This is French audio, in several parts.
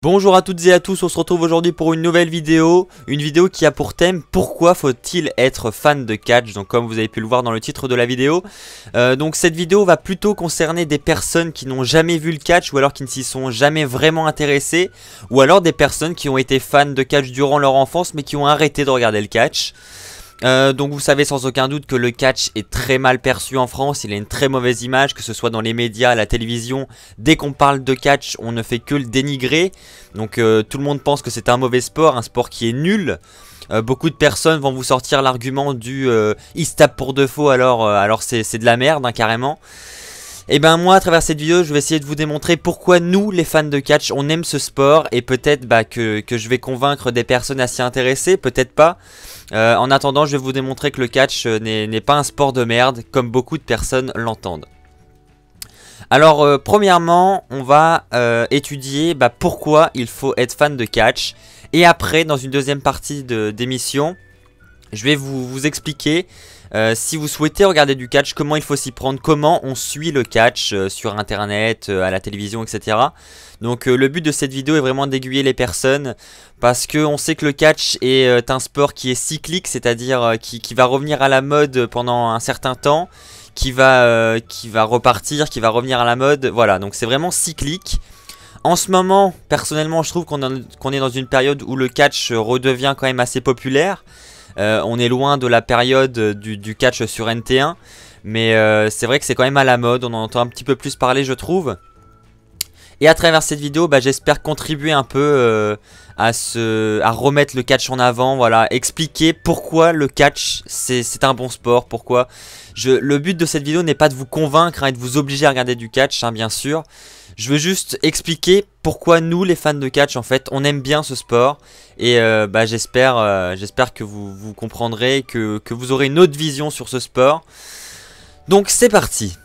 Bonjour à toutes et à tous, on se retrouve aujourd'hui pour une nouvelle vidéo, une vidéo qui a pour thème pourquoi faut-il être fan de catch, donc comme vous avez pu le voir dans le titre de la vidéo. Euh, donc cette vidéo va plutôt concerner des personnes qui n'ont jamais vu le catch ou alors qui ne s'y sont jamais vraiment intéressées, ou alors des personnes qui ont été fans de catch durant leur enfance mais qui ont arrêté de regarder le catch. Euh, donc vous savez sans aucun doute que le catch est très mal perçu en France, il a une très mauvaise image, que ce soit dans les médias, la télévision, dès qu'on parle de catch on ne fait que le dénigrer, donc euh, tout le monde pense que c'est un mauvais sport, un sport qui est nul, euh, beaucoup de personnes vont vous sortir l'argument du il se tape pour de faux alors, alors c'est de la merde hein, carrément eh ». Et ben moi à travers cette vidéo je vais essayer de vous démontrer pourquoi nous les fans de catch on aime ce sport et peut-être bah, que, que, je vais convaincre des personnes à s'y intéresser, peut-être pas. Euh, en attendant, je vais vous démontrer que le catch euh, n'est pas un sport de merde, comme beaucoup de personnes l'entendent. Alors, euh, premièrement, on va étudier bah, pourquoi il faut être fan de catch. Et après, dans une deuxième partie d'émission, je vais vous expliquer euh, si vous souhaitez regarder du catch, comment il faut s'y prendre, comment on suit le catch euh, sur internet, euh, à la télévision, etc. Donc le but de cette vidéo est vraiment d'aiguiller les personnes parce qu'on sait que le catch est un sport qui est cyclique, c'est-à-dire qui, va revenir à la mode pendant un certain temps, qui va, repartir, qui va revenir à la mode, voilà, donc c'est vraiment cyclique. En ce moment, personnellement, je trouve qu'on est dans une période où le catch redevient quand même assez populaire. Euh, on est loin de la période du, catch sur NT1. Mais euh, c'est vrai que c'est quand même à la mode. On en entend un petit peu plus parler, je trouve. Et à travers cette vidéo, bah, j'espère contribuer un peu euh, à, ce, à remettre le catch en avant, voilà, expliquer pourquoi le catch c'est un bon sport, pourquoi. Je, le but de cette vidéo n'est pas de vous convaincre hein, et de vous obliger à regarder du catch, hein, bien sûr, je veux juste expliquer pourquoi nous, les fans de catch, en fait, on aime bien ce sport. Et euh, bah, j'espère euh, j'espère que vous, vous comprendrez, que, vous aurez une autre vision sur ce sport. Donc c'est parti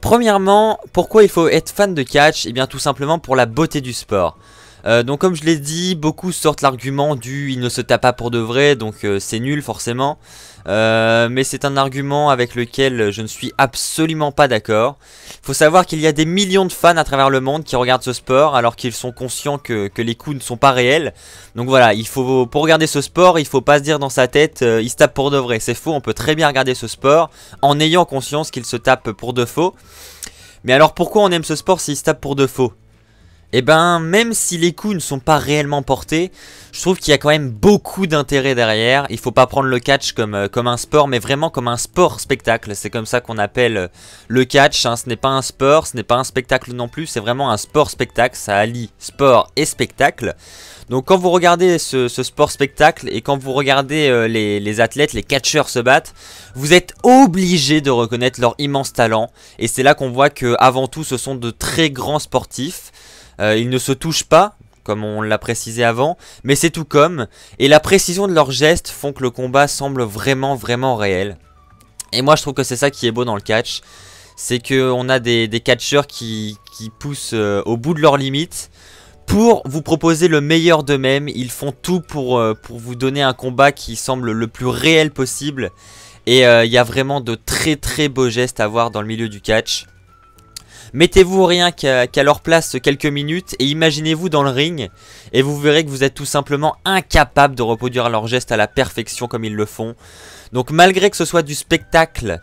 Premièrement, pourquoi il faut être fan de catch Et eh bien tout simplement pour la beauté du sport. Euh, donc comme je l'ai dit, beaucoup sortent l'argument du il ne se tape pas pour de vrai, donc c'est nul forcément. Euh, mais c'est un argument avec lequel je ne suis absolument pas d'accord. Faut savoir qu'il y a des millions de fans à travers le monde qui regardent ce sport alors qu'ils sont conscients que, les coups ne sont pas réels. Donc voilà, il faut pour regarder ce sport, il faut pas se dire dans sa tête euh, il se tape pour de vrai. C'est faux, on peut très bien regarder ce sport en ayant conscience qu'il se tape pour de faux. Mais alors pourquoi on aime ce sport s'il se tape pour de faux et eh ben même si les coups ne sont pas réellement portés, je trouve qu'il y a quand même beaucoup d'intérêt derrière. Il faut pas prendre le catch comme, euh, comme un sport, mais vraiment comme un sport-spectacle. C'est comme ça qu'on appelle euh, le catch. Hein. Ce n'est pas un sport, ce n'est pas un spectacle non plus, c'est vraiment un sport-spectacle. Ça allie sport et spectacle. Donc quand vous regardez ce, sport-spectacle et quand vous regardez euh, les, athlètes, les catcheurs se battent, vous êtes obligé de reconnaître leur immense talent. Et c'est là qu'on voit que avant tout ce sont de très grands sportifs. Euh, ils ne se touchent pas, comme on l'a précisé avant, mais c'est tout comme, et la précision de leurs gestes font que le combat semble vraiment vraiment réel. Et moi je trouve que c'est ça qui est beau dans le catch, c'est qu'on a des, catcheurs qui, poussent euh, au bout de leurs limites, pour vous proposer le meilleur d'eux-mêmes, ils font tout pour, euh, pour vous donner un combat qui semble le plus réel possible, et il y a vraiment de très très beaux gestes à voir dans le milieu du catch. Mettez-vous rien qu'à leur place quelques minutes et imaginez-vous dans le ring et vous verrez que vous êtes tout simplement incapable de reproduire leurs gestes à la perfection comme ils le font. Donc malgré que ce soit du spectacle,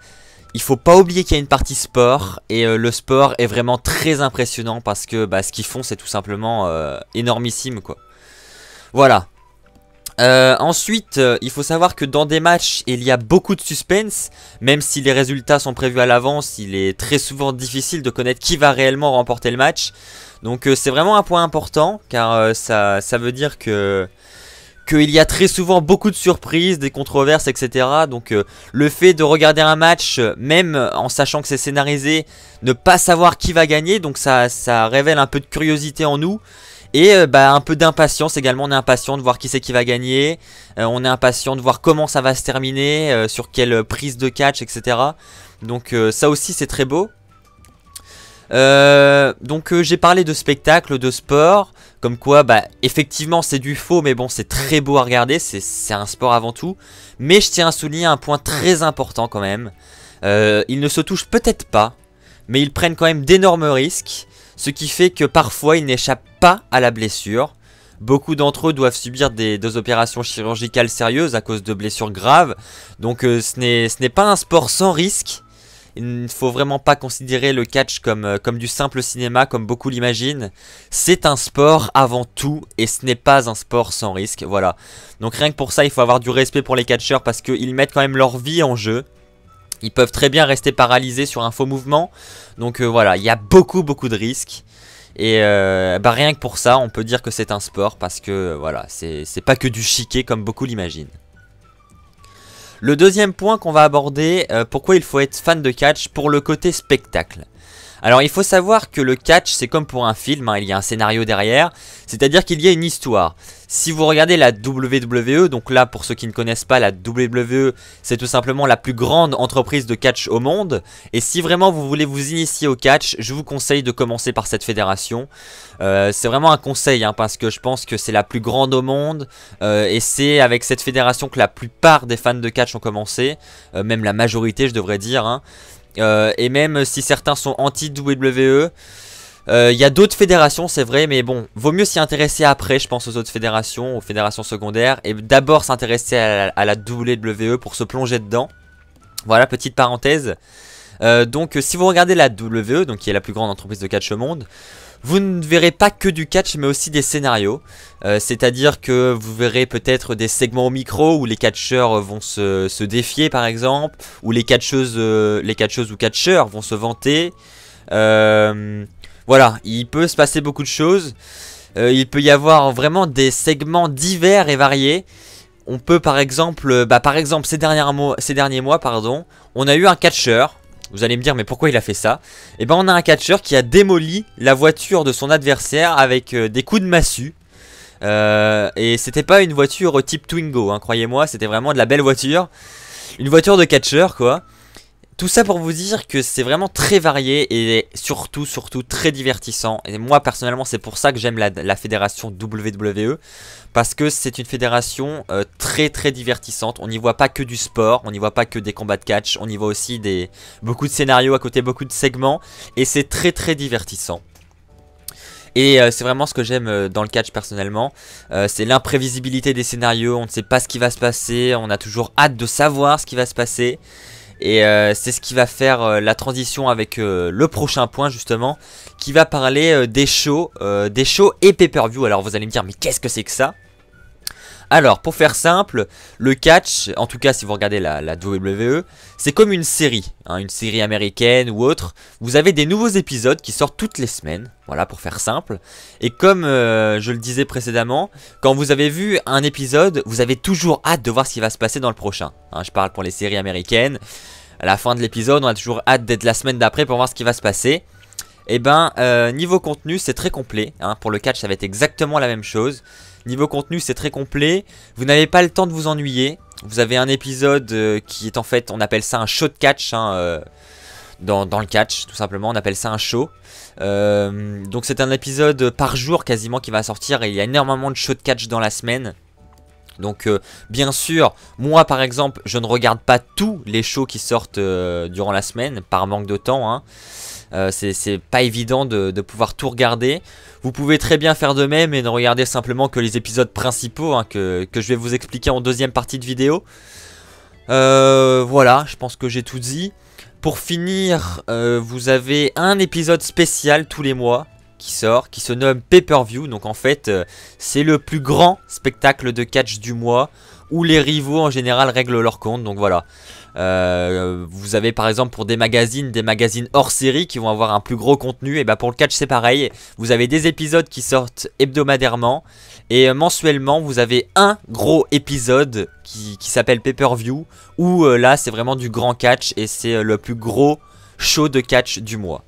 il faut pas oublier qu'il y a une partie sport et euh, le sport est vraiment très impressionnant parce que bah, ce qu'ils font c'est tout simplement euh, énormissime quoi. Voilà, euh, ensuite, euh, il faut savoir que dans des matchs, il y a beaucoup de suspense. Même si les résultats sont prévus à l'avance, il est très souvent difficile de connaître qui va réellement remporter le match. Donc euh, c'est vraiment un point important, car ça, veut dire que qu'il y a très souvent beaucoup de surprises, des controverses, etc. Donc le fait de regarder un match, même en sachant que c'est scénarisé, ne pas savoir qui va gagner, donc ça, ça révèle un peu de curiosité en nous. Et euh, bah, un peu d'impatience également, on est impatient de voir qui c'est qui va gagner, euh, on est impatient de voir comment ça va se terminer, euh, sur quelle prise de catch, etc. Donc ça aussi c'est très beau. donc j'ai parlé de spectacle, de sport, comme quoi bah effectivement c'est du faux mais bon c'est très beau à regarder, c'est un sport avant tout. Mais je tiens à souligner un point très important quand même, ils ne se touchent peut-être pas, mais ils prennent quand même d'énormes risques ce qui fait que parfois ils n'échappent pas à la blessure. Beaucoup d'entre eux doivent subir des, opérations chirurgicales sérieuses à cause de blessures graves, donc euh, ce n'est pas un sport sans risque. Il ne faut vraiment pas considérer le catch comme, euh, comme du simple cinéma, comme beaucoup l'imaginent. C'est un sport avant tout, et ce n'est pas un sport sans risque, voilà. Donc rien que pour ça, il faut avoir du respect pour les catcheurs, parce qu'ils mettent quand même leur vie en jeu. Ils peuvent très bien rester paralysés sur un faux mouvement. Donc euh, voilà, il y a beaucoup beaucoup de risques. Et euh, bah, rien que pour ça, on peut dire que c'est un sport parce que voilà, c'est pas que du chiquet comme beaucoup l'imaginent. Le deuxième point qu'on va aborder, euh, pourquoi il faut être fan de catch pour le côté spectacle. Alors il faut savoir que le catch c'est comme pour un film, hein, il y a un scénario derrière, c'est-à-dire qu'il y a une histoire. Si vous regardez la WWE, donc là pour ceux qui ne connaissent pas la WWE, c'est tout simplement la plus grande entreprise de catch au monde. Et si vraiment vous voulez vous initier au catch, je vous conseille de commencer par cette fédération. Euh, c'est vraiment un conseil hein, parce que je pense que c'est la plus grande au monde euh, et c'est avec cette fédération que la plupart des fans de catch ont commencé, euh, même la majorité je devrais dire. Hein. Euh, et même si certains sont anti-WWE, il euh, y a d'autres fédérations, c'est vrai, mais bon, vaut mieux s'y intéresser après, je pense, aux autres fédérations, aux fédérations secondaires, et d'abord s'intéresser à, la WWE pour se plonger dedans. Voilà, petite parenthèse. Euh, donc, si vous regardez la WWE, donc qui est la plus grande entreprise de catch au monde, vous ne verrez pas que du catch mais aussi des scénarios. Euh, c'est-à-dire que vous verrez peut-être des segments au micro où les catcheurs euh, vont se, défier par exemple, ou les catcheuses, euh, les ou catcheurs vont se vanter. voilà, il peut se passer beaucoup de choses. il peut y avoir vraiment des segments divers et variés. On peut par exemple, bah, par exemple ces derniers mois, ces derniers mois pardon, on a eu un catcheur vous allez me dire, mais pourquoi il a fait ça Et eh ben, on a un catcheur qui a démoli la voiture de son adversaire avec euh, des coups de massue. Euh, et c'était pas une voiture type Twingo, hein, croyez-moi, c'était vraiment de la belle voiture. Une voiture de catcheur, quoi. Tout ça pour vous dire que c'est vraiment très varié et surtout, surtout très divertissant. Et moi, personnellement, c'est pour ça que j'aime la, fédération WWE. Parce que c'est une fédération euh, très, très divertissante. On n'y voit pas que du sport, on n'y voit pas que des combats de catch. On y voit aussi beaucoup de scénarios à côté, beaucoup de segments. Et c'est très, très divertissant. Et euh, c'est vraiment ce que j'aime euh, dans le catch personnellement. c'est l'imprévisibilité des scénarios, on ne sait pas ce qui va se passer, on a toujours hâte de savoir ce qui va se passer. Et euh, c'est ce qui va faire euh, la transition avec euh, le prochain point justement, qui va parler des shows, des shows et pay-per-view. Alors vous allez me dire, mais qu'est-ce que c'est que ça alors, pour faire simple, le catch, en tout cas si vous regardez la, la WWE, c'est comme une série, hein, une série américaine ou autre. Vous avez des nouveaux épisodes qui sortent toutes les semaines, voilà pour faire simple. Et comme euh, je le disais précédemment, quand vous avez vu un épisode, vous avez toujours hâte de voir ce qui va se passer dans le prochain. Hein. je parle pour les séries américaines. À la fin de l'épisode, on a toujours hâte d'être la semaine d'après pour voir ce qui va se passer. Et eh ben, euh, niveau contenu, c'est très complet. Hein. pour le catch, ça va être exactement la même chose. Niveau contenu, c'est très complet. Vous n'avez pas le temps de vous ennuyer. Vous avez un épisode euh, qui est en fait, on appelle ça un show de catch. Hein, euh, dans, le catch, tout simplement, on appelle ça un show. Euh, donc c'est un épisode par jour quasiment qui va sortir. Et il y a énormément de shows de catch dans la semaine. Donc bien sûr, moi par exemple, je ne regarde pas tous les shows qui sortent durant la semaine par manque de temps. Hein. Euh, c'est pas évident de, pouvoir tout regarder. Vous pouvez très bien faire de même et ne regarder simplement que les épisodes principaux hein, que, je vais vous expliquer en deuxième partie de vidéo. Euh, voilà, je pense que j'ai tout dit. Pour finir, euh, vous avez un épisode spécial tous les mois qui sort, qui se nomme Pay-Per-View. Donc en fait, c'est le plus grand spectacle de catch du mois où les rivaux en général règlent leur compte. Donc voilà. Euh, vous avez par exemple pour des magazines, des magazines hors série qui vont avoir un plus gros contenu. Et bah pour le catch c'est pareil. Vous avez des épisodes qui sortent hebdomadairement. Et euh, mensuellement vous avez un gros épisode qui, s'appelle Pay Per View. Où euh, là c'est vraiment du grand catch et c'est le plus gros show de catch du mois.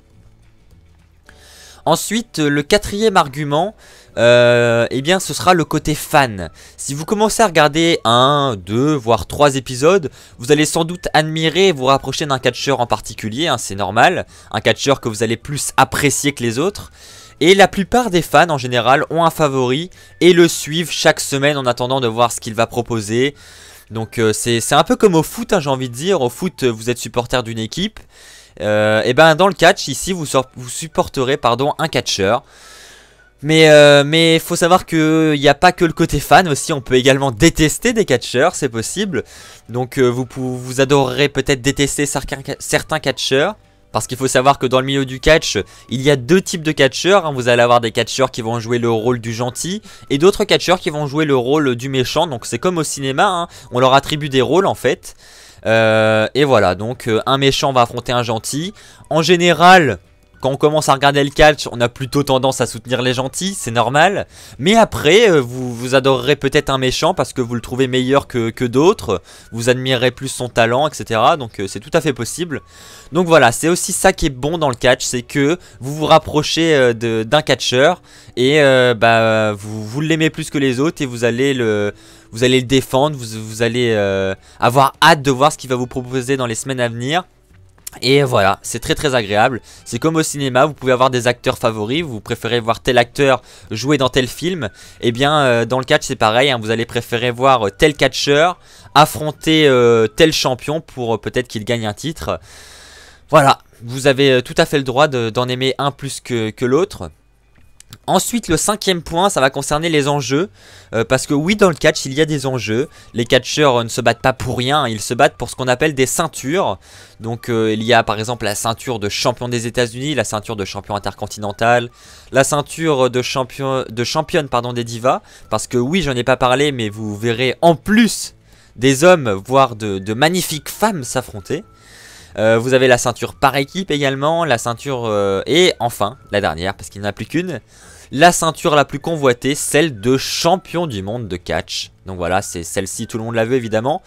Ensuite, le quatrième argument, et euh, eh bien ce sera le côté fan. Si vous commencez à regarder un, deux, voire trois épisodes, vous allez sans doute admirer et vous rapprocher d'un catcheur en particulier, hein, c'est normal, un catcheur que vous allez plus apprécier que les autres. Et la plupart des fans en général ont un favori et le suivent chaque semaine en attendant de voir ce qu'il va proposer. Donc euh, c'est un peu comme au foot, hein, j'ai envie de dire. Au foot, vous êtes supporter d'une équipe. et euh, eh ben dans le catch, ici, vous, vous supporterez pardon, un catcheur. Mais euh, il faut savoir que il n'y a pas que le côté fan aussi, on peut également détester des catcheurs, c'est possible. Donc euh, vous vous adorerez peut-être détester certains catcheurs. Parce qu'il faut savoir que dans le milieu du catch, il y a deux types de catcheurs. Hein. Vous allez avoir des catcheurs qui vont jouer le rôle du gentil et d'autres catcheurs qui vont jouer le rôle du méchant. Donc c'est comme au cinéma, hein. on leur attribue des rôles en fait. Euh, et voilà, donc un méchant va affronter un gentil. En général, quand on commence à regarder le catch, on a plutôt tendance à soutenir les gentils, c'est normal. Mais après, euh, vous, vous adorerez peut-être un méchant parce que vous le trouvez meilleur que, que d'autres. Vous admirez plus son talent, etc. Donc euh, c'est tout à fait possible. Donc voilà, c'est aussi ça qui est bon dans le catch, c'est que vous vous rapprochez euh, d'un catcheur et bah, vous, vous l'aimez plus que les autres et vous allez le vous allez le défendre, vous, vous allez avoir hâte de voir ce qu'il va vous proposer dans les semaines à venir. Et voilà, c'est très très agréable. C'est comme au cinéma, vous pouvez avoir des acteurs favoris, vous préférez voir tel acteur jouer dans tel film. Et eh bien, euh, dans le catch, c'est pareil, hein, vous allez préférer voir euh, tel catcheur affronter euh, tel champion pour peut-être qu'il gagne un titre. Voilà, vous avez tout à fait le droit d'en aimer un plus que l'autre. Ensuite, le cinquième point, ça va concerner les enjeux. Euh, parce que oui, dans le catch, il y a des enjeux. Les catcheurs euh, ne se battent pas pour rien. Ils se battent pour ce qu'on appelle des ceintures. Donc, euh, il y a par exemple la ceinture de champion des États-Unis, la ceinture de champion intercontinental, la ceinture de, champion, de championne pardon, des divas. Parce que oui, j'en ai pas parlé, mais vous verrez en plus des hommes, voire de magnifiques femmes s'affronter. Euh, vous avez la ceinture par équipe également, la ceinture euh, et enfin la dernière parce qu'il n'y en a plus qu'une. La ceinture la plus convoitée, celle de champion du monde de catch. Donc voilà, c'est celle-ci, tout le monde la veut évidemment.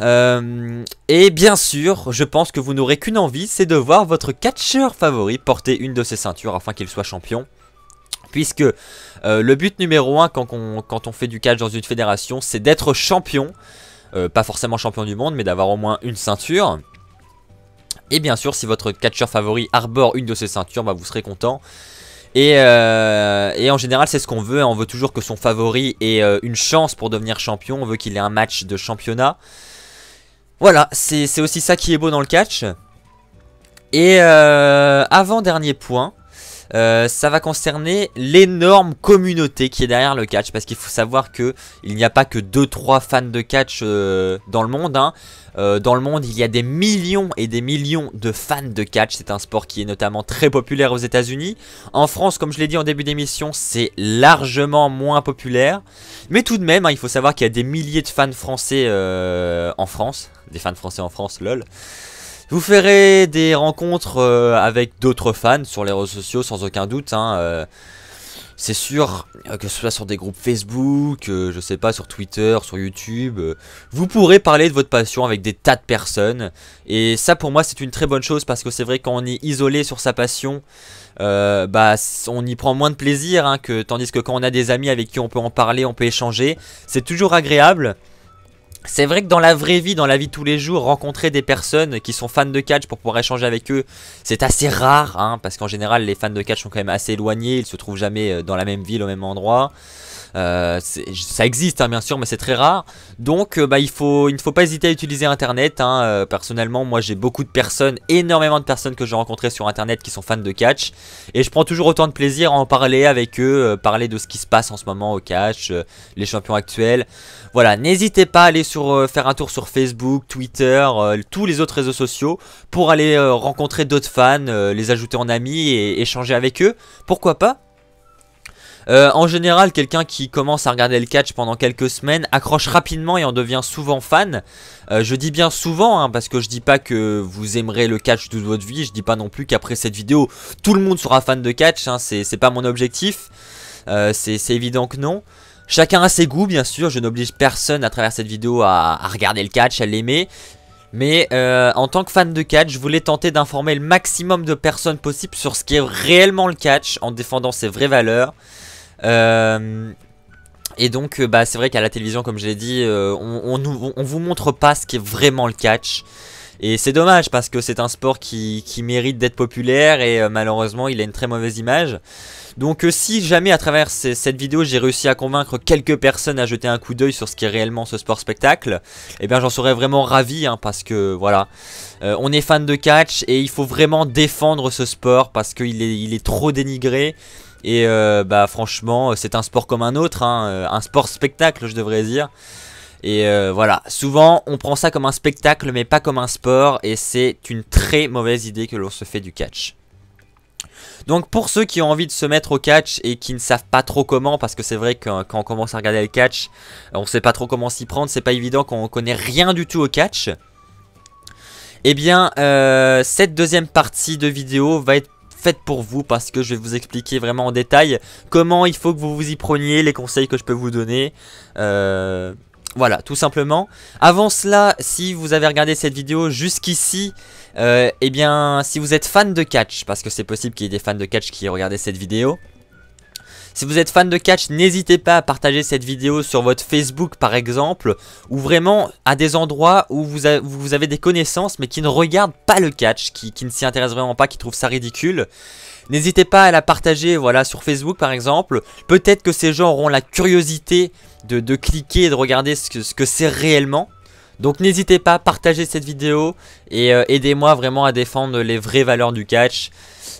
Euh, et bien sûr, je pense que vous n'aurez qu'une envie, c'est de voir votre catcheur favori porter une de ces ceintures afin qu'il soit champion. Puisque le but numéro 1 quand, on, fait du catch dans une fédération, c'est d'être champion. pas forcément champion du monde, mais d'avoir au moins une ceinture. Et bien sûr, si votre catcheur favori arbore une de ces ceintures, bah, vous serez content. Euh, et, en général, c'est ce qu'on veut. Hein. On veut toujours que son favori ait euh, une chance pour devenir champion. On veut qu'il ait un match de championnat. Voilà, c'est aussi ça qui est beau dans le catch. Et euh, avant-dernier point, euh, ça va concerner l'énorme communauté qui est derrière le catch. Parce qu'il faut savoir que il n'y a pas que 2-3 fans de catch euh, dans le monde. Hein. Euh, dans le monde, il y a des millions et des millions de fans de catch. C'est un sport qui est notamment très populaire aux États-Unis. En France, comme je l'ai dit en début d'émission, c'est largement moins populaire. Mais tout de même, hein, il faut savoir qu'il y a des milliers de fans français en France. Des fans français en France, lol. Vous ferez des rencontres euh, avec d'autres fans sur les réseaux sociaux sans aucun doute. Hein, euh, c'est sûr euh, que ce soit sur des groupes Facebook, je sais pas, sur Twitter, sur YouTube. vous pourrez parler de votre passion avec des tas de personnes. Et ça pour moi c'est une très bonne chose parce que c'est vrai quand on est isolé sur sa passion, bah, on y prend moins de plaisir hein, que tandis que quand on a des amis avec qui on peut en parler, on peut échanger, c'est toujours agréable. C'est vrai que dans la vraie vie, dans la vie de tous les jours, rencontrer des personnes qui sont fans de catch pour pouvoir échanger avec eux, c'est assez rare, hein, parce qu'en général, les fans de catch sont quand même assez éloignés, ils se trouvent jamais euh, dans la même ville, au même endroit. Euh, ça existe hein, bien sûr, mais c'est très rare. Donc euh, bah, il, faut, il ne faut pas hésiter à utiliser Internet. Hein. Euh, personnellement, moi j'ai beaucoup de personnes, énormément de personnes que j'ai rencontrées sur Internet qui sont fans de catch. Et je prends toujours autant de plaisir à en parler avec eux, parler de ce qui se passe en ce moment au catch, les champions actuels. Voilà, n'hésitez pas à aller sur, faire un tour sur Facebook, Twitter, tous les autres réseaux sociaux pour aller rencontrer d'autres fans, les ajouter en amis et échanger avec eux. Pourquoi pas euh, en général, quelqu'un qui commence à regarder le catch pendant quelques semaines accroche rapidement et en devient souvent fan. Euh, je dis bien souvent, hein, parce que je dis pas que vous aimerez le catch toute votre vie, je dis pas non plus qu'après cette vidéo, tout le monde sera fan de catch, hein. c'est pas mon objectif, euh, c'est évident que non. Chacun a ses goûts, bien sûr, je n'oblige personne à travers cette vidéo à, regarder le catch, à l'aimer. Mais en tant que fan de catch, je voulais tenter d'informer le maximum de personnes possible sur ce qui est réellement le catch en défendant ses vraies valeurs. Euh, et donc euh, bah, c'est vrai qu'à la télévision comme je l'ai dit euh, on, nous vous montre pas ce qui est vraiment le catch Et c'est dommage parce que c'est un sport qui, mérite d'être populaire et malheureusement il a une très mauvaise image Donc si jamais à travers cette vidéo j'ai réussi à convaincre quelques personnes à jeter un coup d'œil sur ce qui est réellement ce sport spectacle Eh bien j'en serais vraiment ravi hein, parce que voilà On est fan de catch et il faut vraiment défendre ce sport parce qu'il est trop dénigré et euh, bah franchement, euh, c'est un sport comme un autre, hein, euh, un sport spectacle, je devrais dire. Et voilà, souvent on prend ça comme un spectacle, mais pas comme un sport, et c'est une très mauvaise idée que l'on se fait du catch. Donc pour ceux qui ont envie de se mettre au catch et qui ne savent pas trop comment, parce que c'est vrai que quand on commence à regarder le catch, on sait pas trop comment s'y prendre, c'est pas évident qu'on on connaît rien du tout au catch. Et eh bien, cette deuxième partie de vidéo va être Faites pour vous parce que je vais vous expliquer vraiment en détail comment il faut que vous vous y preniez, les conseils que je peux vous donner. Euh, voilà, tout simplement. Avant cela, si vous avez regardé cette vidéo jusqu'ici, et euh, eh bien, si vous êtes fan de catch, parce que c'est possible qu'il y ait des fans de catch qui regardaient cette vidéo, si vous êtes fan de catch, n'hésitez pas à partager cette vidéo sur votre Facebook par exemple, ou vraiment à des endroits où vous, vous avez des connaissances mais qui ne regardent pas le catch, qui, ne s'y intéressent vraiment pas, qui trouvent ça ridicule. N'hésitez pas à la partager voilà, sur Facebook par exemple. Peut-être que ces gens auront la curiosité de, cliquer et de regarder ce que c'est réellement. Donc n'hésitez pas, à partager cette vidéo et euh, aidez-moi vraiment à défendre les vraies valeurs du catch.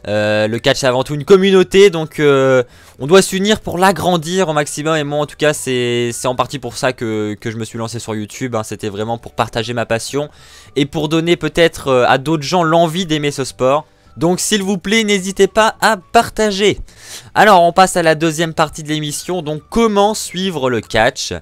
Euh, le catch c'est avant tout une communauté, donc euh, on doit s'unir pour l'agrandir au maximum. Et moi en tout cas c'est en partie pour ça que, je me suis lancé sur YouTube. Hein. C'était vraiment pour partager ma passion et pour donner peut-être euh, à d'autres gens l'envie d'aimer ce sport. Donc s'il vous plaît, n'hésitez pas à partager. Alors on passe à la deuxième partie de l'émission, donc comment suivre le catch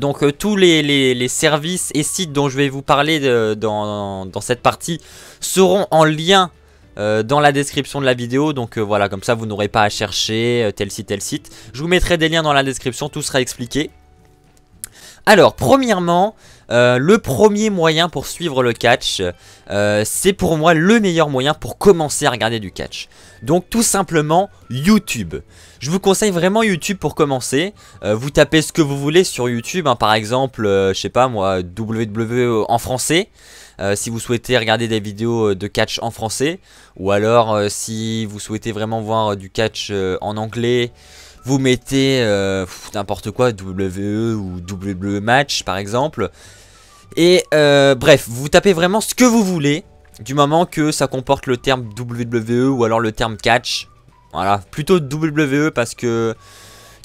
donc tous les, services et sites dont je vais vous parler dans, dans, cette partie seront en lien euh, dans la description de la vidéo. Donc euh, voilà, comme ça vous n'aurez pas à chercher euh, tel site, tel site. Je vous mettrai des liens dans la description, tout sera expliqué. Alors, premièrement, le premier moyen pour suivre le catch, c'est pour moi le meilleur moyen pour commencer à regarder du catch. Donc tout simplement, YouTube. Je vous conseille vraiment YouTube pour commencer. vous tapez ce que vous voulez sur YouTube, hein. par exemple, je sais pas moi, WWE en français. Euh, si vous souhaitez regarder des vidéos euh, de catch en français, ou alors euh, si vous souhaitez vraiment voir du catch en anglais, vous mettez n'importe quoi, WWE ou WWE match par exemple. Et bref, vous tapez vraiment ce que vous voulez, du moment que ça comporte le terme WWE ou alors le terme catch. Voilà, plutôt WWE parce que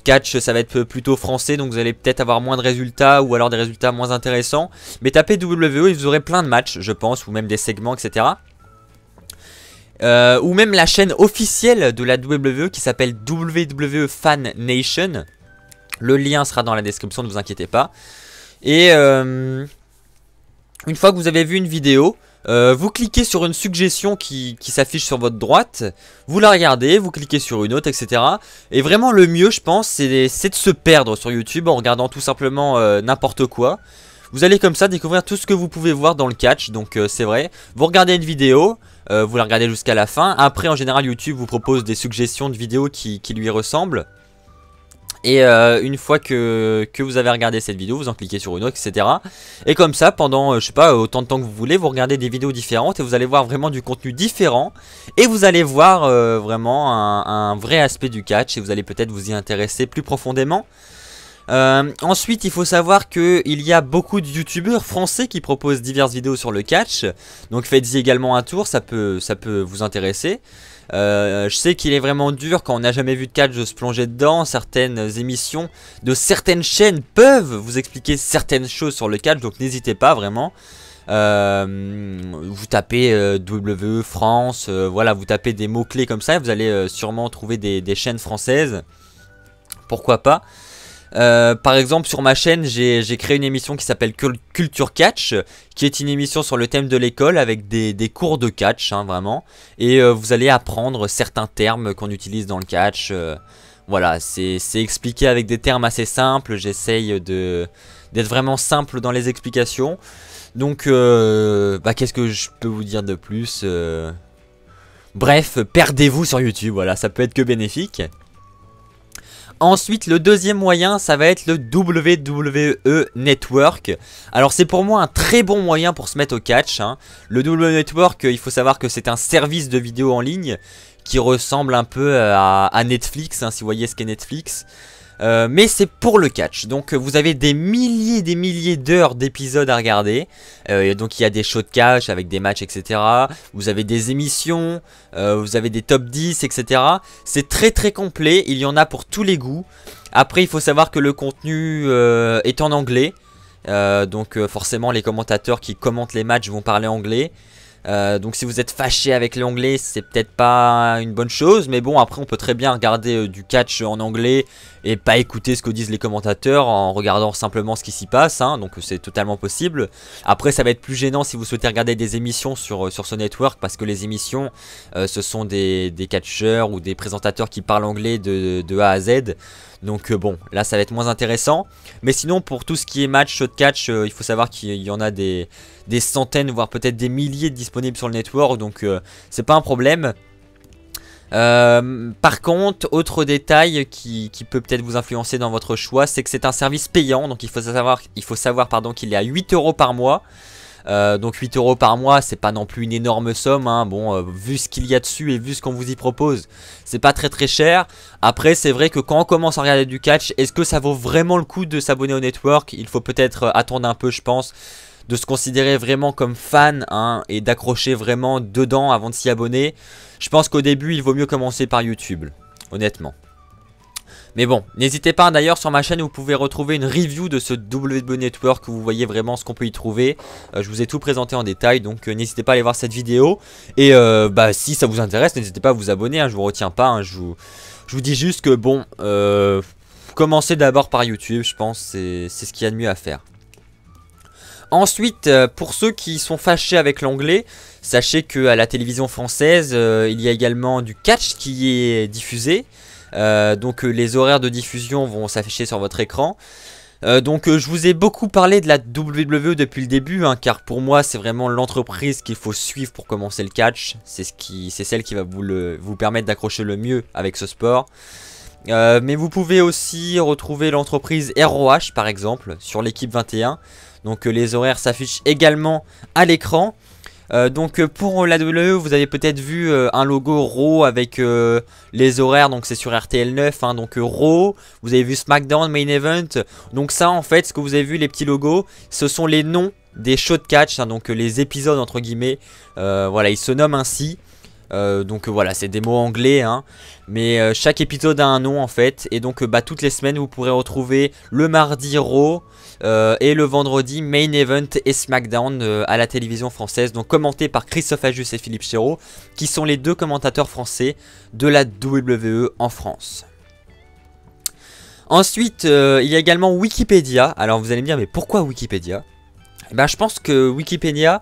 Catch, ça va être plutôt français, donc vous allez peut-être avoir moins de résultats ou alors des résultats moins intéressants. Mais tapez WWE et vous aurez plein de matchs, je pense, ou même des segments, etc. Euh, ou même la chaîne officielle de la WWE qui s'appelle WWE Fan Nation. Le lien sera dans la description, ne vous inquiétez pas. Et euh, une fois que vous avez vu une vidéo, euh, vous cliquez sur une suggestion qui, s'affiche sur votre droite, vous la regardez, vous cliquez sur une autre, etc. Et vraiment le mieux je pense c'est de se perdre sur YouTube en regardant tout simplement euh, n'importe quoi. Vous allez comme ça découvrir tout ce que vous pouvez voir dans le catch, donc euh, c'est vrai. Vous regardez une vidéo, vous la regardez jusqu'à la fin. Après en général YouTube vous propose des suggestions de vidéos qui lui ressemblent. Et euh, une fois que, vous avez regardé cette vidéo, vous en cliquez sur une autre, etc. Et comme ça, pendant, euh, je sais pas, autant de temps que vous voulez, vous regardez des vidéos différentes et vous allez voir vraiment du contenu différent. Et vous allez voir euh, vraiment un, vrai aspect du catch et vous allez peut-être vous y intéresser plus profondément. ensuite, il faut savoir qu'il y a beaucoup de youtubeurs français qui proposent diverses vidéos sur le catch. Donc faites-y également un tour, ça peut, ça peut vous intéresser. Euh, je sais qu'il est vraiment dur quand on n'a jamais vu de catch de se plonger dedans. Certaines émissions de certaines chaînes peuvent vous expliquer certaines choses sur le catch, donc n'hésitez pas vraiment. Euh, vous tapez euh, WE France, voilà, vous tapez des mots-clés comme ça, vous allez sûrement trouver des, chaînes françaises. Pourquoi pas euh, par exemple, sur ma chaîne, j'ai créé une émission qui s'appelle Culture Catch, qui est une émission sur le thème de l'école avec des, cours de catch, hein, vraiment. Et euh, vous allez apprendre certains termes qu'on utilise dans le catch. Euh, voilà, c'est expliqué avec des termes assez simples. J'essaye d'être vraiment simple dans les explications. Donc, bah, qu'est-ce que je peux vous dire de plus Bref, perdez-vous sur YouTube, voilà, ça peut être que bénéfique. Ensuite, le deuxième moyen, ça va être le WWE Network. Alors c'est pour moi un très bon moyen pour se mettre au catch. Hein. Le WWE Network, euh, il faut savoir que c'est un service de vidéo en ligne qui ressemble un peu euh, à, Netflix, hein, si vous voyez ce qu'est Netflix. Euh, mais c'est pour le catch. Donc euh, vous avez des milliers et des milliers d'heures d'épisodes à regarder. Euh, donc il y a des shows de catch avec des matchs, etc. Vous avez des émissions, vous avez des top 10, etc. C'est très très complet, il y en a pour tous les goûts. Après il faut savoir que le contenu est en anglais. donc forcément les commentateurs qui commentent les matchs vont parler anglais. donc si vous êtes fâché avec l'anglais, c'est peut-être pas une bonne chose. Mais bon, après, on peut très bien regarder du catch en anglais et pas écouter ce que disent les commentateurs en regardant simplement ce qui s'y passe, hein. donc c'est totalement possible. Après ça va être plus gênant si vous souhaitez regarder des émissions sur, euh, sur ce network parce que les émissions euh, ce sont des, des catcheurs ou des présentateurs qui parlent anglais de, A à Z. Donc euh, bon, là ça va être moins intéressant. Mais sinon pour tout ce qui est match, shot catch, il faut savoir qu'il y en a des, des centaines voire peut-être des milliers disponibles sur le network, donc c'est pas un problème. Euh, par contre, autre détail qui, peut peut-être vous influencer dans votre choix, c'est que c'est un service payant, donc il faut savoir, il faut savoir pardon, qu'il est à 8 euros par mois. Euh, donc 8 euros par mois, c'est pas non plus une énorme somme. Hein. Bon, euh, vu ce qu'il y a dessus et vu ce qu'on vous y propose, c'est pas très très cher. Après, c'est vrai que quand on commence à regarder du catch, est-ce que ça vaut vraiment le coup de s'abonner au network Il faut peut-être attendre un peu, je pense de se considérer vraiment comme fan hein, et d'accrocher vraiment dedans avant de s'y abonner. Je pense qu'au début, il vaut mieux commencer par YouTube, honnêtement. Mais bon, n'hésitez pas d'ailleurs sur ma chaîne, vous pouvez retrouver une review de ce WB Network, où vous voyez vraiment ce qu'on peut y trouver. Euh, je vous ai tout présenté en détail, donc euh, n'hésitez pas à aller voir cette vidéo. Et euh, bah si ça vous intéresse, n'hésitez pas à vous abonner, hein, je vous retiens pas, hein, je, vous, je, vous, dis juste que bon, commencez d'abord par YouTube, je pense, c'est ce qu'il y a de mieux à faire. Ensuite, euh, pour ceux qui sont fâchés avec l'anglais, sachez qu'à la télévision française, euh, il y a également du catch qui est diffusé. Euh, donc les horaires de diffusion vont s'afficher sur votre écran. donc je vous ai beaucoup parlé de la WWE depuis le début, hein, car pour moi c'est vraiment l'entreprise qu'il faut suivre pour commencer le catch. C'est ce qui, celle qui va vous, vous permettre d'accrocher le mieux avec ce sport. mais vous pouvez aussi retrouver l'entreprise ROH par exemple sur l'équipe 21 donc euh, les horaires s'affichent également à l'écran. Euh, donc euh, pour la WWE, vous avez peut-être vu un logo Raw avec les horaires, donc c'est sur RTL 9, hein. donc Raw, vous avez vu SmackDown, Main Event, donc ça en fait, ce que vous avez vu, les petits logos, ce sont les noms des shows de catch, hein. donc les épisodes entre guillemets, voilà, ils se nomment ainsi. Euh, donc euh, voilà, c'est des mots anglais, hein. mais euh, chaque épisode a un nom en fait, et donc bah, toutes les semaines vous pourrez retrouver le mardi Raw et le vendredi Main Event et SmackDown à la télévision française, donc commenté par Christophe Ajus et Philippe Chéreau, qui sont les deux commentateurs français de la WWE en France. Ensuite, il y a également Wikipédia. Alors vous allez me dire, mais pourquoi Wikipédia eh ben, je pense que Wikipédia,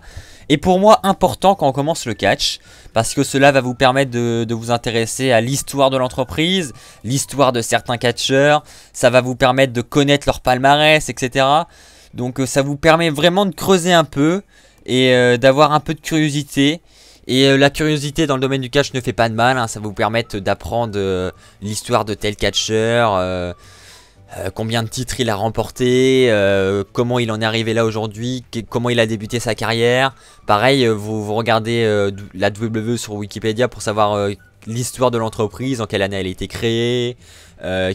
et pour moi, important quand on commence le catch, parce que cela va vous permettre de, vous intéresser à l'histoire de l'entreprise, l'histoire de certains catcheurs, ça va vous permettre de connaître leur palmarès, etc. Donc euh, ça vous permet vraiment de creuser un peu et euh, d'avoir un peu de curiosité. Et euh, la curiosité dans le domaine du catch ne fait pas de mal, hein. ça va vous permettre d'apprendre l'histoire de tel catcheur euh, combien de titres il a remporté, euh, comment il en est arrivé là aujourd'hui, comment il a débuté sa carrière. Pareil, euh, vous, regardez la WWE sur Wikipédia pour savoir l'histoire de l'entreprise, en quelle année elle a été créée,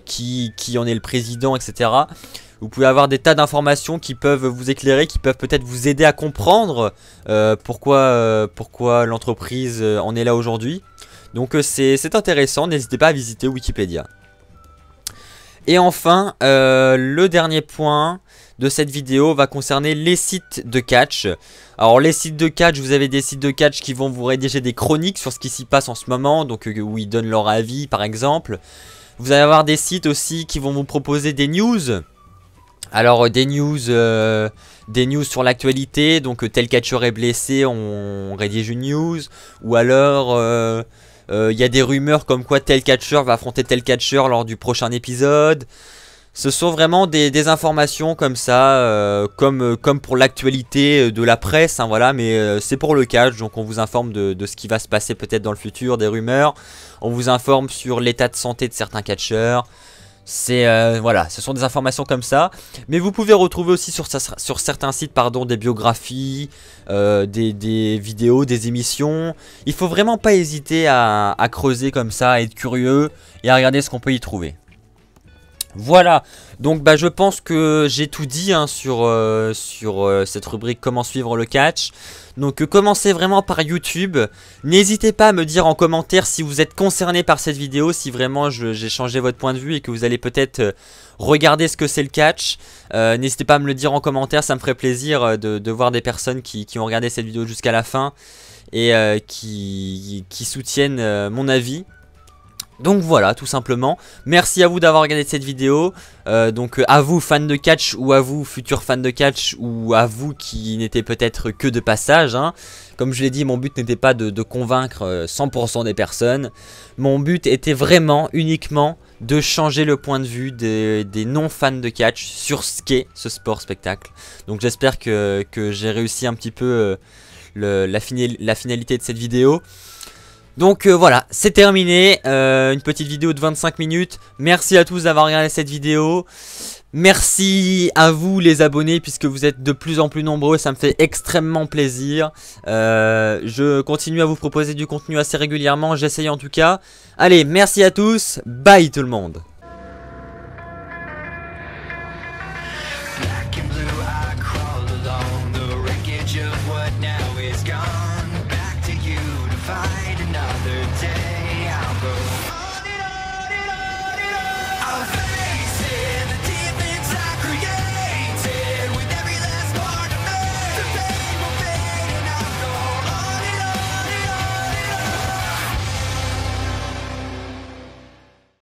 qui, en est le président, etc. Vous pouvez avoir des tas d'informations qui peuvent vous éclairer, qui peuvent peut-être vous aider à comprendre pourquoi, pourquoi l'entreprise en est là aujourd'hui. Donc c'est intéressant, n'hésitez pas à visiter Wikipédia. Et enfin, euh, le dernier point de cette vidéo va concerner les sites de catch. Alors les sites de catch, vous avez des sites de catch qui vont vous rédiger des chroniques sur ce qui s'y passe en ce moment, donc euh, où ils donnent leur avis par exemple. Vous allez avoir des sites aussi qui vont vous proposer des news. Alors euh, des news, des news sur l'actualité, donc tel catcheur est blessé, on, rédige une news, ou alors il euh, y a des rumeurs comme quoi tel catcheur va affronter tel catcheur lors du prochain épisode. Ce sont vraiment des, informations comme ça, euh, euh, comme, pour l'actualité de la presse, hein, voilà, mais c'est pour le catch, donc on vous informe de ce qui va se passer peut-être dans le futur, des rumeurs, on vous informe sur l'état de santé de certains catcheurs, c'est euh, voilà, ce sont des informations comme ça, mais vous pouvez retrouver aussi sur, certains sites, pardon, des biographies, euh, des, vidéos, des émissions. Il faut vraiment pas hésiter à creuser comme ça, à être curieux et à regarder ce qu'on peut y trouver. Voilà, donc bah, je pense que j'ai tout dit hein, sur, euh, sur euh, cette rubrique comment suivre le catch. Donc euh, commencez vraiment par YouTube. N'hésitez pas à me dire en commentaire si vous êtes concerné par cette vidéo, si vraiment j'ai changé votre point de vue et que vous allez peut-être regarder ce que c'est le catch. N'hésitez pas à me le dire en commentaire, ça me ferait plaisir de, voir des personnes qui, ont regardé cette vidéo jusqu'à la fin et qui soutiennent mon avis. Donc voilà, tout simplement. Merci à vous d'avoir regardé cette vidéo. Euh, donc euh, à vous fans de catch ou à vous futurs fans de catch ou à vous qui n'étaient peut-être que de passage. Hein. Comme je l'ai dit, mon but n'était pas de, convaincre 100% euh, des personnes. Mon but était vraiment, uniquement, de changer le point de vue des, non-fans de catch sur ce qu'est ce sport spectacle. Donc j'espère que, j'ai réussi un petit peu la finalité de cette vidéo. Donc euh, voilà, c'est terminé, euh, une petite vidéo de 25 minutes, merci à tous d'avoir regardé cette vidéo, merci à vous les abonnés puisque vous êtes de plus en plus nombreux, ça me fait extrêmement plaisir, euh, je continue à vous proposer du contenu assez régulièrement, j'essaye en tout cas, allez merci à tous, bye tout le monde